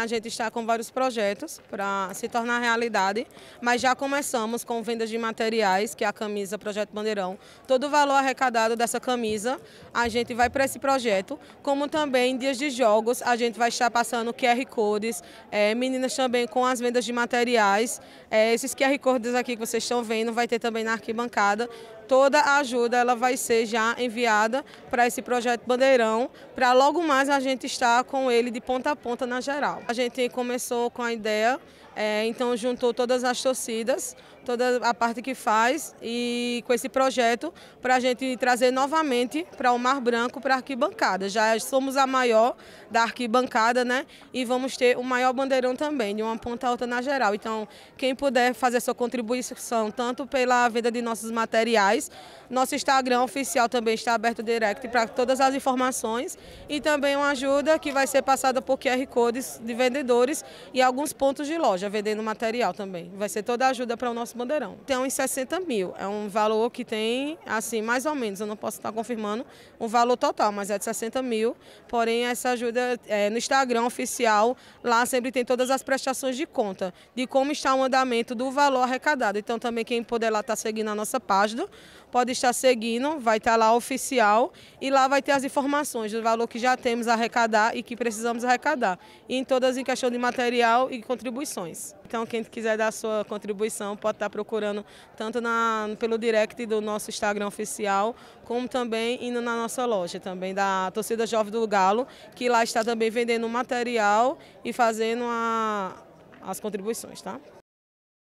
A gente está com vários projetos para se tornar realidade, mas já começamos com vendas de materiais, que é a camisa Projeto Bandeirão. Todo o valor arrecadado dessa camisa, a gente vai para esse projeto, como também em dias de jogos, a gente vai estar passando QR Codes, é, meninas também com as vendas de materiais. É, esses QR Codes aqui que vocês estão vendo, vai ter também na arquibancada, toda a ajuda ela vai ser já enviada para esse projeto Bandeirão, para logo mais a gente estar com ele de ponta a ponta na geral. A gente começou com a ideia, é, então juntou todas as torcidas, toda a parte que faz e com esse projeto para a gente trazer novamente para o Mar Branco, para a arquibancada. Já somos a maior da arquibancada, né? E vamos ter o maior bandeirão também, de uma ponta a outra na geral. Então, quem puder fazer sua contribuição, tanto pela venda de nossos materiais, sociais. Nosso Instagram oficial também está aberto direct para todas as informações e também uma ajuda que vai ser passada por QR Codes de vendedores e alguns pontos de loja vendendo material também. Vai ser toda a ajuda para o nosso bandeirão. Tem uns 60 mil, é um valor que tem, assim, mais ou menos, eu não posso estar confirmando o valor total, mas é de 60 mil. Porém, essa ajuda é, no Instagram oficial, lá sempre tem todas as prestações de conta, de como está o andamento do valor arrecadado. Então, também quem puder lá estar tá seguindo a nossa página, pode estar seguindo, vai estar lá oficial e lá vai ter as informações do valor que já temos a arrecadar e que precisamos arrecadar. E em todas em questão de material e contribuições. Então, quem quiser dar sua contribuição pode estar procurando tanto na, pelo direct do nosso Instagram oficial, como também indo na nossa loja também da Torcida Jovem do Galo, que lá está também vendendo material e fazendo a, as contribuições, tá?